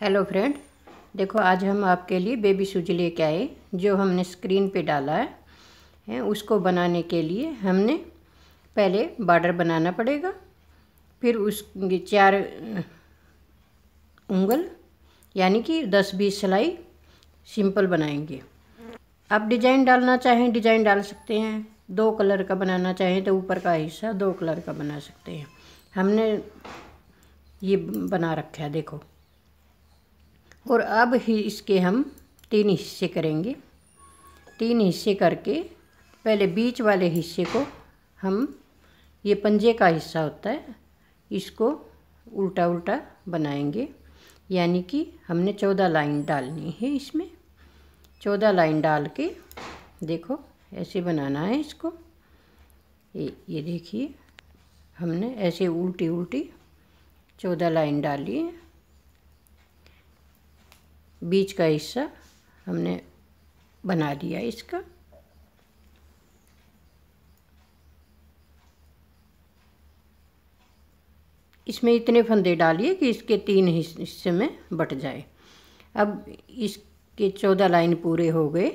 hello friend देखो आज हम आपके लिए बेबी सूजी लेके आए जो हमने स्क्रीन पे डाला है, हैं उसको बनाने के लिए हमने पहले बॉर्डर बनाना पड़ेगा फिर उस चार उंगल यानी कि दस बीस सिलाई सिंपल बनाएंगे आप डिजाइन डालना चाहें डिजाइन डाल सकते हैं दो कलर का बनाना चाहें तो ऊपर का हिस्सा दो कलर का बना सकते हैं हमने ये बना रखा है देखो और अब ही इसके हम तीन हिस्से करेंगे तीन हिस्से करके पहले बीच वाले हिस्से को हम ये पंजे का हिस्सा होता है इसको उल्टा उल्टा बनाएंगे यानी कि हमने चौदह लाइन डालनी है इसमें चौदह लाइन डाल के देखो ऐसे बनाना है इसको ये ये देखिए हमने ऐसे उल्टी उल्टी चौदह लाइन डाली है बीच का हिस्सा हमने बना दिया इसका इसमें इतने फंदे डालिए कि इसके तीन हिस्से में बट जाए अब इसके चौदह लाइन पूरे हो गए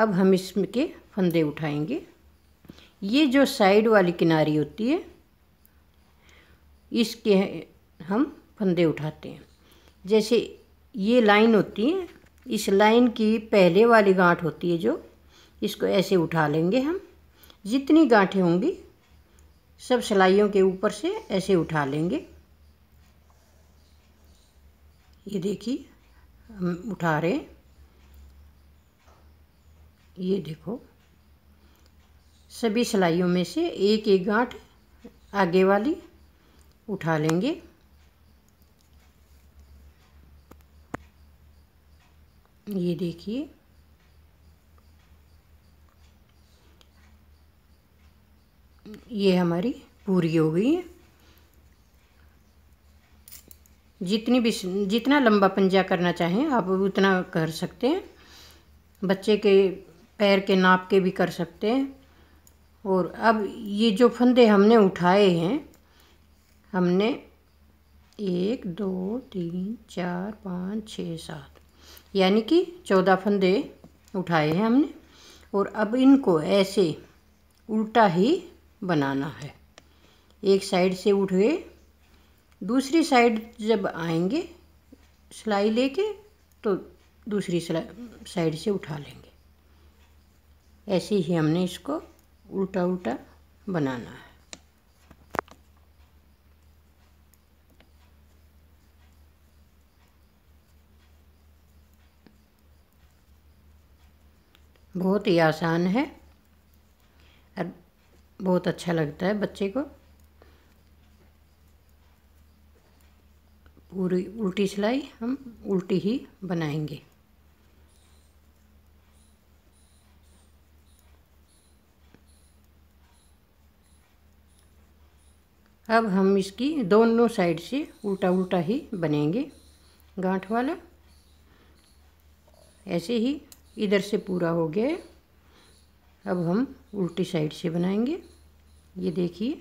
अब हम इसमें के फंदे उठाएंगे ये जो साइड वाली किनारी होती है इसके हम फंदे उठाते हैं जैसे ये लाइन होती है इस लाइन की पहले वाली गांठ होती है जो इसको ऐसे उठा लेंगे हम जितनी गांठें होंगी सब सिलाइयों के ऊपर से ऐसे उठा लेंगे ये देखिए हम उठा रहे हैं ये देखो सभी सिलाइयों में से एक एक गांठ आगे वाली उठा लेंगे ये देखिए ये हमारी पूरी हो गई है जितनी भी जितना लंबा पंजा करना चाहें आप उतना कर सकते हैं बच्चे के पैर के नाप के भी कर सकते हैं और अब ये जो फंदे हमने उठाए हैं हमने एक दो तीन चार पाँच छः सात यानी कि चौदह फंदे उठाए हैं हमने और अब इनको ऐसे उल्टा ही बनाना है एक साइड से उठ गए दूसरी साइड जब आएंगे सिलाई लेके तो दूसरी साइड से उठा लेंगे ऐसे ही हमने इसको उल्टा उल्टा बनाना है बहुत ही आसान है और बहुत अच्छा लगता है बच्चे को पूरी उल्टी सिलाई हम उल्टी ही बनाएंगे अब हम इसकी दोनों साइड से उल्टा उल्टा ही बनेंगे गांठ वाला ऐसे ही इधर से पूरा हो गया अब हम उल्टी साइड से बनाएंगे ये देखिए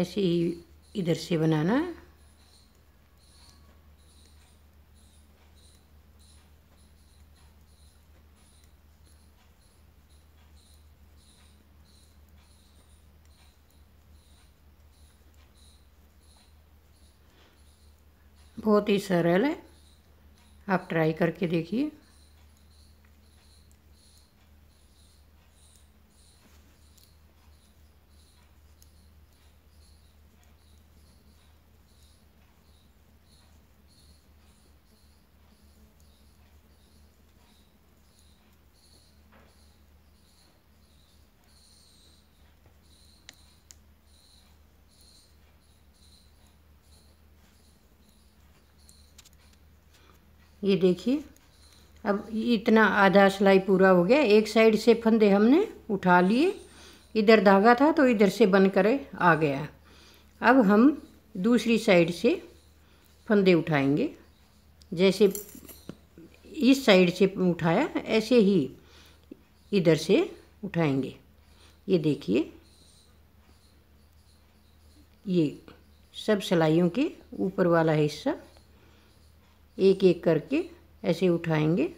ऐसे ही इधर से बनाना है बहुत ही सरल है आप ट्राई करके देखिए ये देखिए अब इतना आधा सिलाई पूरा हो गया एक साइड से फंदे हमने उठा लिए इधर धागा था तो इधर से बन कर आ गया अब हम दूसरी साइड से फंदे उठाएंगे जैसे इस साइड से उठाया ऐसे ही इधर से उठाएंगे ये देखिए ये सब सिलाइयों के ऊपर वाला हिस्सा एक एक करके ऐसे उठाएंगे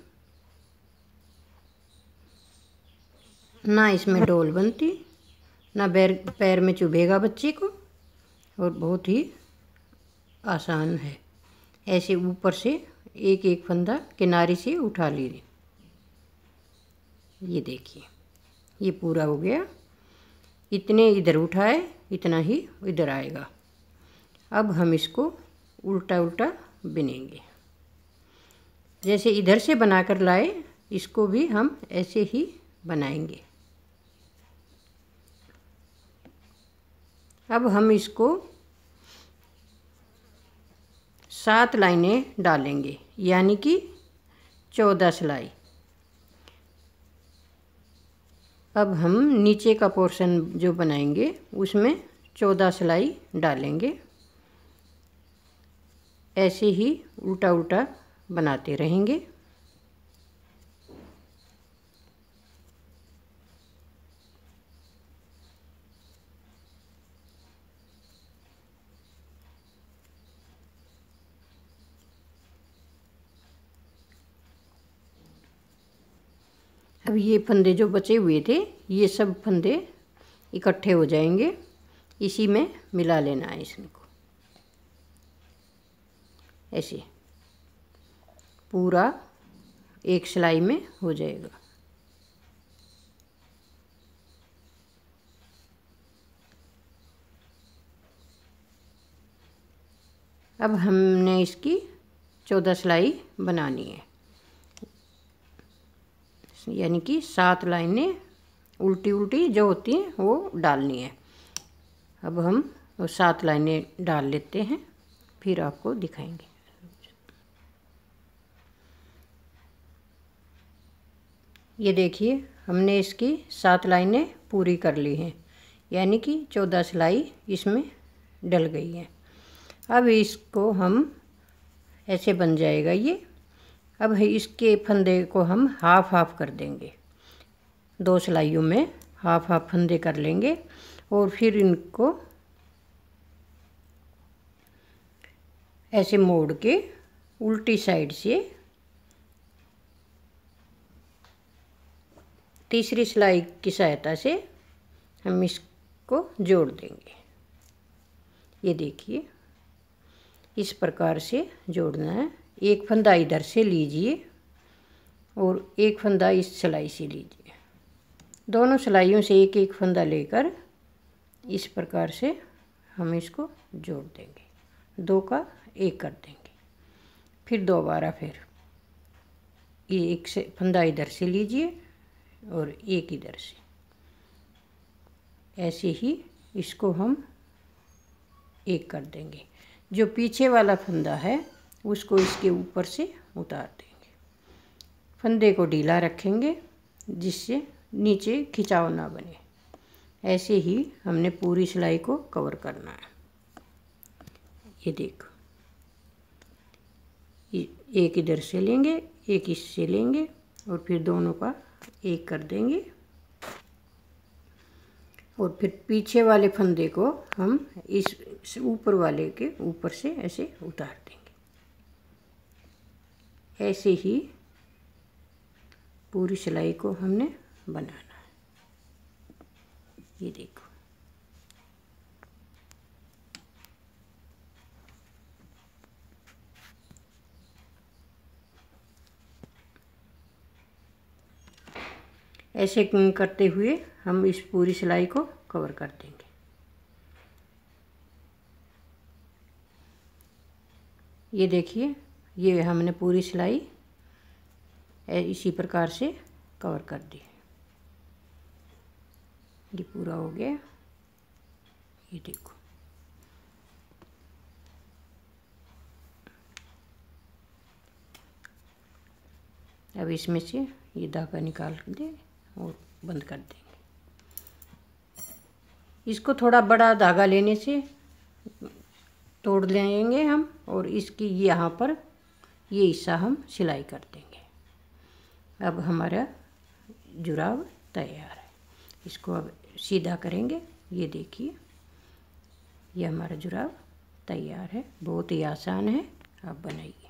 ना इसमें डोल बनती ना पैर पैर में चुभेगा बच्चे को और बहुत ही आसान है ऐसे ऊपर से एक एक फंदा किनारे से उठा लीजिए ये देखिए ये पूरा हो गया इतने इधर उठाए इतना ही इधर आएगा अब हम इसको उल्टा उल्टा बिनेंगे जैसे इधर से बनाकर लाए इसको भी हम ऐसे ही बनाएंगे अब हम इसको सात लाइनें डालेंगे यानी कि चौदह सिलाई अब हम नीचे का पोर्शन जो बनाएंगे उसमें चौदह सिलाई डालेंगे ऐसे ही उल्टा उल्टा बनाते रहेंगे अब ये फंदे जो बचे हुए थे ये सब फंदे इकट्ठे हो जाएंगे इसी में मिला लेना है इसको ऐसे पूरा एक सिलाई में हो जाएगा अब हमने इसकी चौदह सिलाई बनानी है यानी कि सात लाइनें उल्टी उल्टी जो होती हैं वो डालनी है अब हम वो सात लाइनें डाल लेते हैं फिर आपको दिखाएंगे ये देखिए हमने इसकी सात लाइनें पूरी कर ली हैं यानी कि चौदह सिलाई इसमें डल गई है अब इसको हम ऐसे बन जाएगा ये अब इसके फंदे को हम हाफ हाफ कर देंगे दो सिलाइयों में हाफ हाफ फंदे कर लेंगे और फिर इनको ऐसे मोड़ के उल्टी साइड से तीसरी सिलाई की सहायता से हम इसको जोड़ देंगे ये देखिए इस प्रकार से जोड़ना है एक फंदा इधर से लीजिए और एक फंदा इस सिलाई से लीजिए दोनों सिलाइयों से एक एक फंदा लेकर इस प्रकार से हम इसको जोड़ देंगे दो का एक कर देंगे फिर दोबारा फिर ये एक से फंदा इधर से लीजिए और एक इधर से ऐसे ही इसको हम एक कर देंगे जो पीछे वाला फंदा है उसको इसके ऊपर से उतार देंगे फंदे को ढीला रखेंगे जिससे नीचे खिंचाव ना बने ऐसे ही हमने पूरी सिलाई को कवर करना है ये देखो एक इधर से लेंगे एक इससे लेंगे और फिर दोनों का एक कर देंगे और फिर पीछे वाले फंदे को हम इस ऊपर वाले के ऊपर से ऐसे उतार देंगे ऐसे ही पूरी सिलाई को हमने बनाना है ये देखो ऐसे करते हुए हम इस पूरी सिलाई को कवर कर देंगे ये देखिए ये हमने पूरी सिलाई इसी प्रकार से कवर कर दी ये पूरा हो गया ये देखो अब इसमें से ये धागा निकाल दें और बंद कर देंगे इसको थोड़ा बड़ा धागा लेने से तोड़ लेंगे हम और इसकी यहाँ पर ये हिस्सा हम सिलाई कर देंगे अब हमारा जुराब तैयार है इसको अब सीधा करेंगे ये देखिए ये हमारा जुराब तैयार है बहुत ही आसान है आप बनाइए